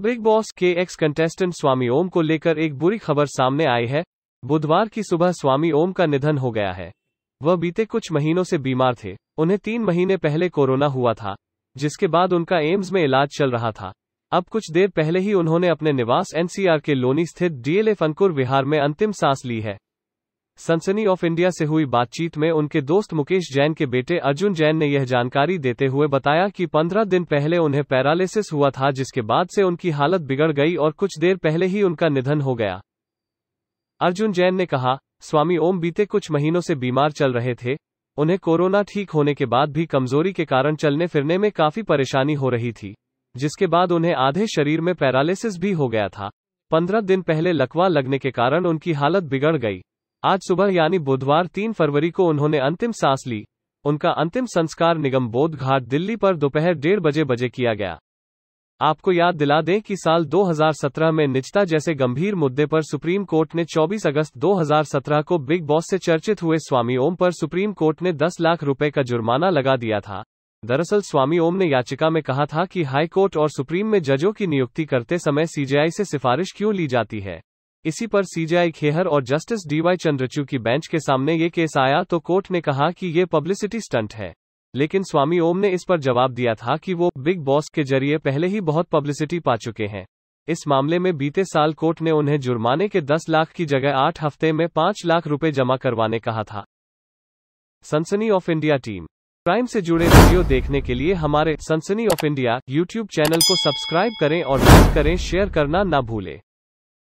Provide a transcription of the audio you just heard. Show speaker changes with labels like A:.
A: big Boss के ex contestant Swami Om को लेकर एक बुरी खबर सामने आई है बुधवार की सुबह स्वामी ओम का निधन हो गया है वह बीते कुछ महीनों से बीमार थे उन्हें तीन महीने पहले कोरोना हुआ था जिसके बाद उनका एम्स में इलाज चल रहा था अब कुछ देर पहले ही उन्होंने अपने निवास एनसीआर के लोनी स्थित डीएलएफ अंकुर विहार में अंतिम सांस ली है सनसनी ऑफ इंडिया से हुई बातचीत में उनके दोस्त मुकेश जैन के बेटे अर्जुन जैन ने यह जानकारी देते हुए बताया कि 15 दिन पहले उन्हें पैरालिसिस हुआ था जिसके बाद से उनकी हालत बिगड़ गई और कुछ देर पहले ही उनका निधन हो गया अर्जुन जैन ने कहा स्वामी ओम बीते कुछ महीनों से बीमार चल रहे थे उन्हें कोरोना ठीक होने के बाद भी कमजोरी के कारण चलने फिरने में काफी परेशानी हो रही थी जिसके बाद उन्हें आधे शरीर में पैरालिसिस भी हो गया था पंद्रह दिन पहले लकवा लगने के कारण उनकी हालत बिगड़ गई आज सुबह यानी बुधवार तीन फरवरी को उन्होंने अंतिम सांस ली उनका अंतिम संस्कार निगम बोध घाट दिल्ली पर दोपहर डेढ़ बजे बजे किया गया आपको याद दिला दें कि साल 2017 में निजता जैसे गंभीर मुद्दे पर सुप्रीम कोर्ट ने 24 अगस्त 2017 को बिग बॉस से चर्चित हुए स्वामी ओम पर सुप्रीम कोर्ट ने 10 लाख रुपए का जुर्माना लगा दिया था दरअसल स्वामी ओम ने याचिका में कहा था कि हाई कोर्ट और सुप्रीम में जजों की नियुक्ति करते समय सीजेआई से सिफारिश क्यों ली जाती है इसी पर सीजेआई खेहर और जस्टिस डीवाई चंद्रचू की बेंच के सामने ये केस आया तो कोर्ट ने कहा कि ये पब्लिसिटी स्टंट है लेकिन स्वामी ओम ने इस पर जवाब दिया था कि वो बिग बॉस के जरिए पहले ही बहुत पब्लिसिटी पा चुके हैं इस मामले में बीते साल कोर्ट ने उन्हें जुर्माने के 10 लाख की जगह 8 हफ्ते में 5 लाख रुपए जमा करवाने कहा था सनसनी ऑफ इंडिया टीम क्राइम से जुड़े वीडियो देखने के लिए हमारे सनसनी ऑफ इंडिया यूट्यूब चैनल को सब्सक्राइब करें और लाइक करें शेयर करना ना भूलें